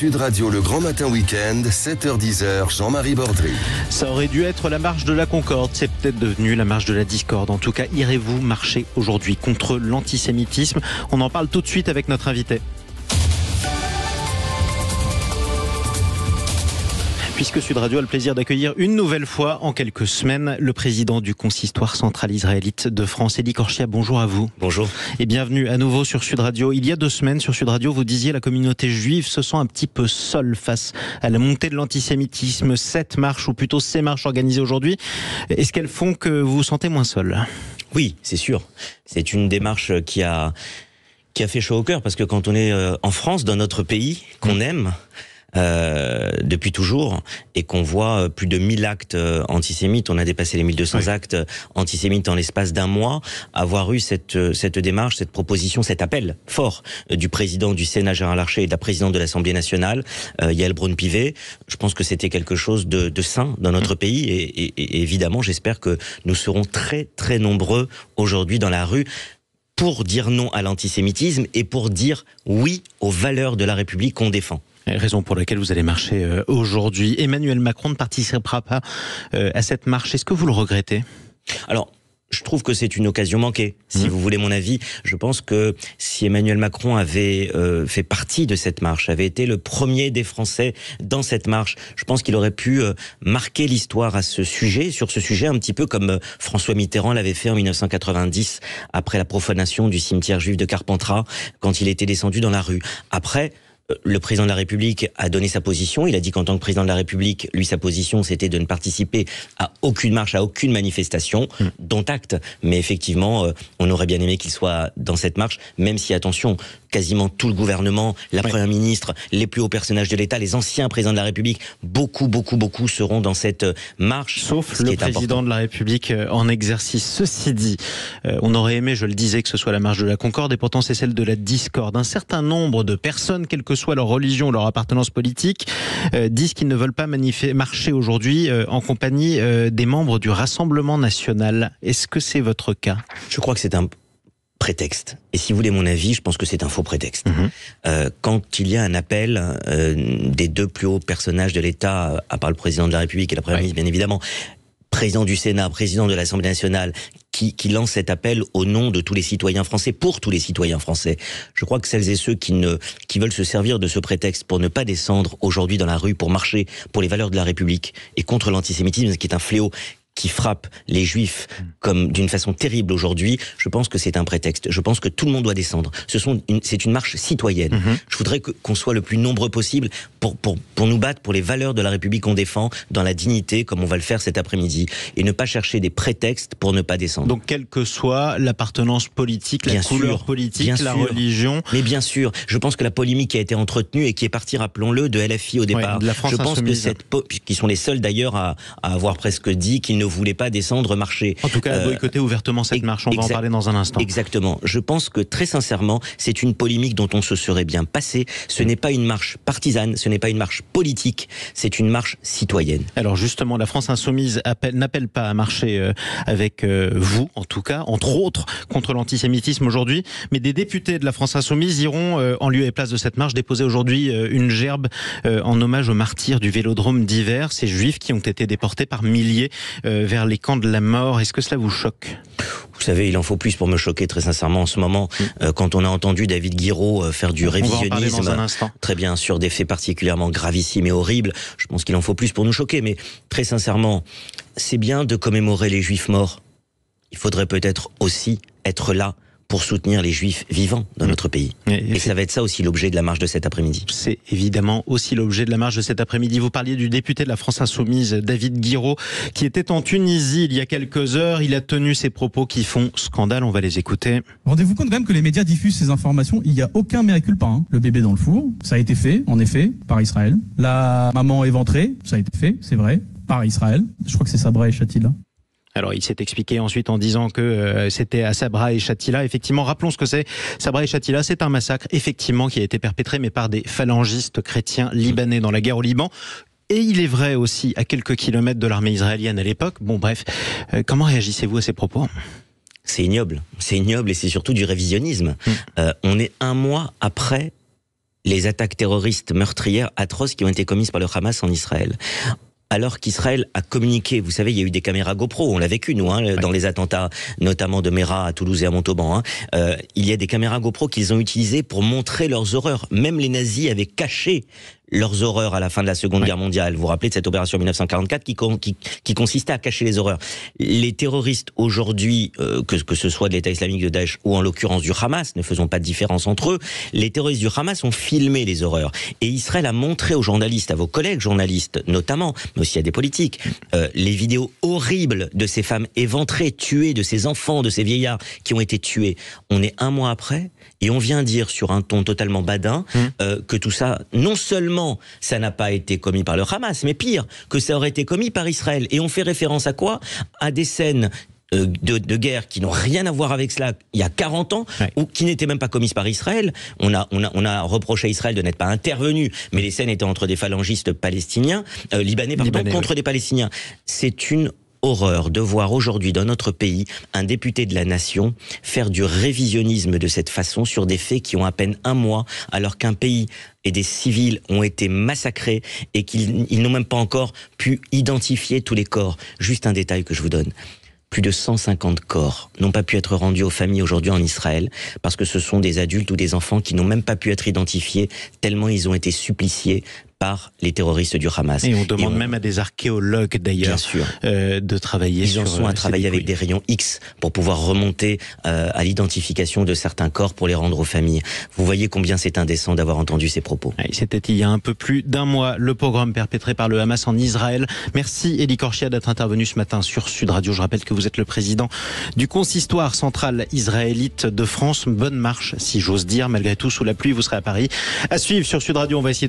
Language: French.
Sud Radio, le grand matin week 7 7h-10h, Jean-Marie Bordry. Ça aurait dû être la marche de la Concorde, c'est peut-être devenu la marche de la discorde. En tout cas, irez-vous marcher aujourd'hui contre l'antisémitisme On en parle tout de suite avec notre invité. puisque Sud Radio a le plaisir d'accueillir une nouvelle fois, en quelques semaines, le président du consistoire central israélite de France, Elie Korchia. Bonjour à vous. Bonjour. Et bienvenue à nouveau sur Sud Radio. Il y a deux semaines, sur Sud Radio, vous disiez la communauté juive se sent un petit peu seule face à la montée de l'antisémitisme. Cette marche, ou plutôt ces marches organisées aujourd'hui, est-ce qu'elles font que vous vous sentez moins seul Oui, c'est sûr. C'est une démarche qui a qui a fait chaud au cœur parce que quand on est euh, en France, dans notre pays qu'on mm. aime, euh, depuis toujours et qu'on voit euh, plus de 1000 actes euh, antisémites, on a dépassé les 1200 actes antisémites en l'espace d'un mois, avoir eu cette, cette démarche, cette proposition, cet appel fort du président du Sénat Gérard Larcher et de la présidente de l'Assemblée nationale, Yael Braun-Pivet, je pense que c'était quelque chose de, de, sain dans notre mm. pays et évidemment j'espère que nous serons très très nombreux aujourd'hui dans la rue pour dire non à l'antisémitisme et pour dire oui aux valeurs de la République qu'on défend. Raison pour laquelle vous allez marcher euh, aujourd'hui. Emmanuel Macron ne participera pas euh, à cette marche. Est-ce que vous le regrettez Alors, je trouve que c'est une occasion manquée. Si mmh. vous voulez mon avis, je pense que si Emmanuel Macron avait euh, fait partie de cette marche, avait été le premier des Français dans cette marche, je pense qu'il aurait pu marquer l'histoire à ce sujet, sur ce sujet un petit peu comme François Mitterrand l'avait fait en 1990 après la profanation du cimetière juif de Carpentras quand il était descendu dans la rue. Après, le président de la République a donné sa position. Il a dit qu'en tant que président de la République, lui, sa position, c'était de ne participer à aucune marche, à aucune manifestation, hmm. dont acte. Mais effectivement, euh, on aurait bien aimé qu'il soit dans cette marche, même si, attention, quasiment tout le gouvernement, la Première ministre, les plus hauts personnages de l'État, les anciens présidents de la République, beaucoup, beaucoup, beaucoup seront dans cette euh, marche. Sauf le président de la République euh, en exercice. Ceci dit, on aurait aimé, je le disais, que ce soit la marche de la Concorde, et pourtant c'est celle de la discorde. Un certain nombre de personnes, quelles soit leur religion leur appartenance politique, euh, disent qu'ils ne veulent pas marcher aujourd'hui euh, en compagnie euh, des membres du Rassemblement national. Est-ce que c'est votre cas Je crois que c'est un prétexte. Et si vous voulez mon avis, je pense que c'est un faux prétexte. Mhm. quand il y a un appel des deux plus hauts personnages de l'État, à part le président de la République et la première ministre, bien évidemment, président du Sénat, président de l'Assemblée nationale, qui, qui lance cet appel au nom de tous les citoyens français, pour tous les citoyens français. Je crois que celles et ceux qui, ne, qui veulent se servir de ce prétexte pour ne pas descendre aujourd'hui dans la rue, pour marcher pour les valeurs de la République et contre l'antisémitisme, qui est un fléau qui frappe les juifs mm. comme d'une façon terrible aujourd'hui, je pense que c'est un prétexte. Je pense que tout le monde doit descendre. Ce sont c'est une marche citoyenne. Mm-hmm. Je voudrais qu'on soit le plus nombreux possible pour, pour, pour nous battre pour les valeurs de la République qu'on défend dans la dignité, comme on va le faire cet après-midi, et ne pas chercher des prétextes pour ne pas descendre. Donc, quelle que soit l'appartenance politique, bien la couleur politique, la religion. Mais bien sûr, je pense que la polémique qui a été entretenue et qui est partie, rappelons-le, de LFI au départ. de la France je pense que cette qui sont les seuls d'ailleurs à, à avoir presque dit qu'ils ne voulait pas descendre marcher. En tout cas, euh, boycotter ouvertement cette marche, on va en parler dans un instant. Exactement. Je pense que très sincèrement, c'est une polémique dont on se serait bien passé. Ce n'est pas une marche partisane, ce n'est pas une marche politique, c'est une marche citoyenne. Alors justement, la France insoumise n'appelle pas à marcher euh, avec euh, vous, en tout cas, entre autres, contre l'antisémitisme aujourd'hui, mais des députés de la France insoumise iront euh, en lieu et place de cette marche déposer aujourd'hui une gerbe en hommage aux martyrs du Vélodrome d'hiver, ces juifs qui ont été déportés par milliers euh, vers les camps de la mort. Est-ce que cela vous choque vous savez, il en faut plus pour me choquer très sincèrement en ce moment. Mm. Euh, quand on a entendu David Guiraud euh, faire du révisionnisme, très bien sur des faits particulièrement gravissimes et horribles, je pense qu'il en faut plus pour nous choquer. Mais très sincèrement, c'est bien de commémorer les Juifs morts. Il faudrait peut-être aussi être là pour soutenir les juifs vivants dans mm. notre pays. Et, ça va être ça aussi l'objet de la marche de cet après-midi. C'est évidemment aussi l'objet de la marche de cet après-midi. Vous parliez du député de la France insoumise, David Guiraud, qui était en Tunisie il y a quelques heures. Il a tenu ses propos qui font scandale. On va les écouter. Rendez-vous compte quand même que les médias diffusent ces informations. Il n'y a aucun miracle, pas. Hein. Le bébé dans le four, ça a été fait, en effet, par Israël. La maman éventrée, ça a été fait, c'est vrai, par Israël. Je crois que c'est Sabra et Chatila. Alors il s'est expliqué ensuite en disant que euh, c'était à Sabra et Chatila. Effectivement, rappelons ce que c'est. Sabra et Chatila, c'est un massacre effectivement qui a été perpétré mais par des phalangistes chrétiens libanais dans la guerre au Liban. Et il est vrai aussi à quelques kilomètres de l'armée israélienne à l'époque. Bon bref, euh, comment réagissez-vous à ces propos C'est ignoble. C'est ignoble et c'est surtout du révisionnisme. Hmm. Euh, on est un mois après les attaques terroristes meurtrières atroces qui ont été commises par le Hamas en Israël alors qu'Israël a communiqué. Vous savez, il y a eu des caméras GoPro, on l'a vécu nous, hein, dans les attentats, notamment de Mera à Toulouse et à Montauban. Hein. Euh, il y a des caméras GoPro qu'ils ont utilisées pour montrer leurs horreurs. Même les nazis avaient caché leurs horreurs à la fin de la Seconde Guerre mondiale. Vous vous rappelez de cette opération 1944 qui, qui, qui consistait à cacher les horreurs. Les terroristes aujourd'hui, euh, que, que ce soit de l'État islamique de Daesh ou en l'occurrence du Hamas, ne faisons pas de différence entre eux, les terroristes du Hamas ont filmé les horreurs. Et Israël a montré aux journalistes, à vos collègues journalistes notamment, mais aussi à des politiques, euh, les vidéos horribles de ces femmes éventrées, tuées, de ces enfants, de ces vieillards qui ont été tués. On est un mois après et on vient dire sur un ton totalement badin mmh. euh, que tout ça, non seulement ça n'a pas été commis par le Hamas, mais pire, que ça aurait été commis par Israël. Et on fait référence à quoi À des scènes euh, de, guerre qui n'ont rien à voir avec cela il y a 40 ans, ou qui n'étaient même pas commises par Israël. On a, on a, reproché à Israël de n'être pas intervenu, mais les scènes étaient entre des phalangistes palestiniens, euh, libanais, par contre des Palestiniens. C'est une horreur de voir aujourd'hui dans notre pays un député de la nation faire du révisionnisme de cette façon sur des faits qui ont à peine un mois, alors qu'un pays et des civils ont été massacrés et qu'ils n'ont même pas encore pu identifier tous les corps. Juste un détail que je vous donne plus de 150 corps n'ont pas pu être rendus aux familles aujourd'hui en Israël parce que ce sont des adultes ou des enfants qui n'ont même pas pu être identifiés tellement ils ont été suppliciés par les terroristes du Hamas. Et on demande même à des archéologues d'ailleurs euh, de travailler. Ils en sont à euh, travailler avec des rayons X pour pouvoir remonter euh, à l'identification de certains corps pour les rendre aux familles. Vous voyez combien c'est indécent d'avoir entendu ces propos. C'était il y a un peu plus d'un mois le programme perpétré par le Hamas en Israël. Merci Élie Korchia d'être intervenu ce matin sur Sud Radio. Je rappelle que vous êtes le président du consistoire central israélite de France. Bonne marche, si j'ose dire, malgré tout, sous la pluie, vous serez à Paris. À suivre sur Sud Radio, on va essayer de